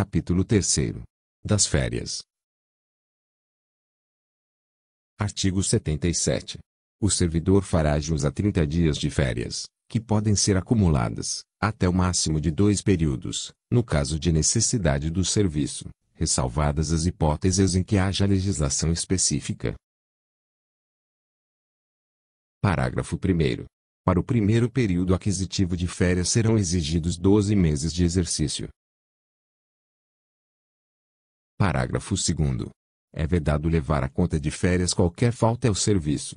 Capítulo 3 Das férias. Artigo 77. O servidor fará jus a 30 dias de férias, que podem ser acumuladas, até o máximo de dois períodos, no caso de necessidade do serviço, ressalvadas as hipóteses em que haja legislação específica. Parágrafo 1. Para o primeiro período aquisitivo de férias serão exigidos 12 meses de exercício, Parágrafo 2 É vedado levar a conta de férias qualquer falta ao serviço.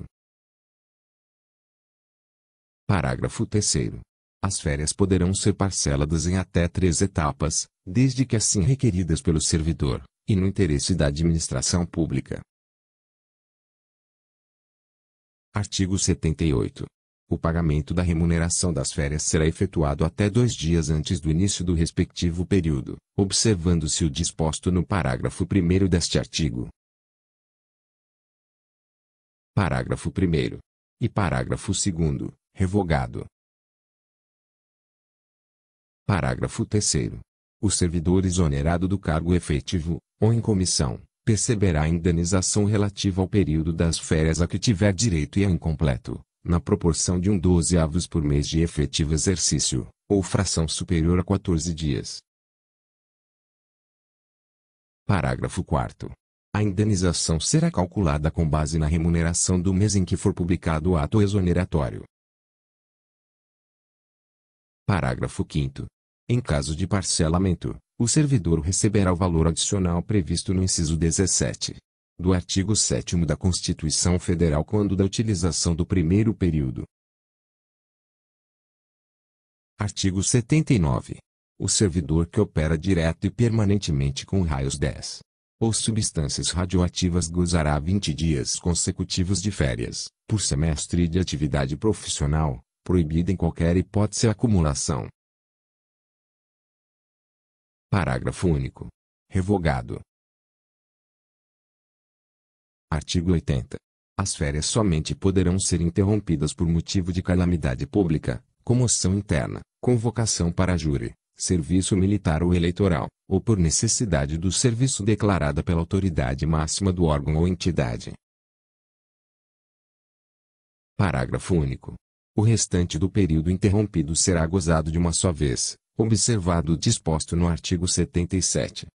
Parágrafo 3 As férias poderão ser parceladas em até três etapas, desde que assim requeridas pelo servidor, e no interesse da administração pública. Artigo 78. O pagamento da remuneração das férias será efetuado até dois dias antes do início do respectivo período, observando-se o disposto no parágrafo 1 deste artigo. Parágrafo 1. E parágrafo 2. Revogado. Parágrafo 3. O servidor exonerado do cargo efetivo, ou em comissão, perceberá a indenização relativa ao período das férias a que tiver direito e a incompleto, na proporção de um dozeavos por mês de efetivo exercício, ou fração superior a 14 dias. Parágrafo 4 A indenização será calculada com base na remuneração do mês em que for publicado o ato exoneratório. Parágrafo 5 Em caso de parcelamento, o servidor receberá o valor adicional previsto no inciso 17 do artigo 7 da Constituição Federal quando da utilização do primeiro período. Artigo 79. O servidor que opera direto e permanentemente com raios 10 ou substâncias radioativas gozará 20 dias consecutivos de férias, por semestre de atividade profissional, proibida em qualquer hipótese a acumulação. Parágrafo único. Revogado Artigo 80. As férias somente poderão ser interrompidas por motivo de calamidade pública, comoção interna, convocação para júri, serviço militar ou eleitoral, ou por necessidade do serviço declarada pela autoridade máxima do órgão ou entidade. Parágrafo único. O restante do período interrompido será gozado de uma só vez, observado o disposto no artigo 77.